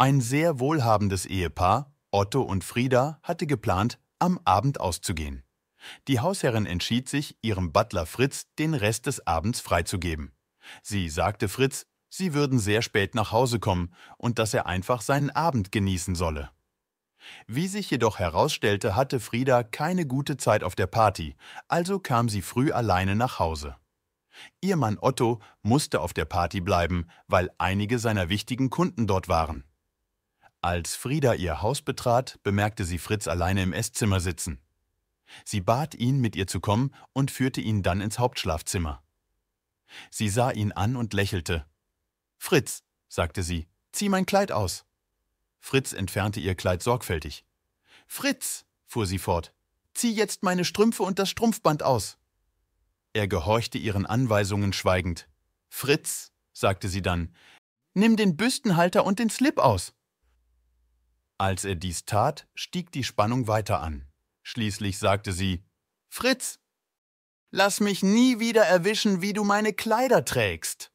Ein sehr wohlhabendes Ehepaar, Otto und Frieda, hatte geplant, am Abend auszugehen. Die Hausherrin entschied sich, ihrem Butler Fritz den Rest des Abends freizugeben. Sie sagte Fritz, sie würden sehr spät nach Hause kommen und dass er einfach seinen Abend genießen solle. Wie sich jedoch herausstellte, hatte Frieda keine gute Zeit auf der Party, also kam sie früh alleine nach Hause. Ihr Mann Otto musste auf der Party bleiben, weil einige seiner wichtigen Kunden dort waren. Als Frieda ihr Haus betrat, bemerkte sie Fritz alleine im Esszimmer sitzen. Sie bat ihn, mit ihr zu kommen und führte ihn dann ins Hauptschlafzimmer. Sie sah ihn an und lächelte. Fritz, sagte sie, zieh mein Kleid aus. Fritz entfernte ihr Kleid sorgfältig. Fritz, fuhr sie fort, zieh jetzt meine Strümpfe und das Strumpfband aus. Er gehorchte ihren Anweisungen schweigend. Fritz, sagte sie dann, nimm den Büstenhalter und den Slip aus. Als er dies tat, stieg die Spannung weiter an. Schließlich sagte sie, Fritz, lass mich nie wieder erwischen, wie du meine Kleider trägst.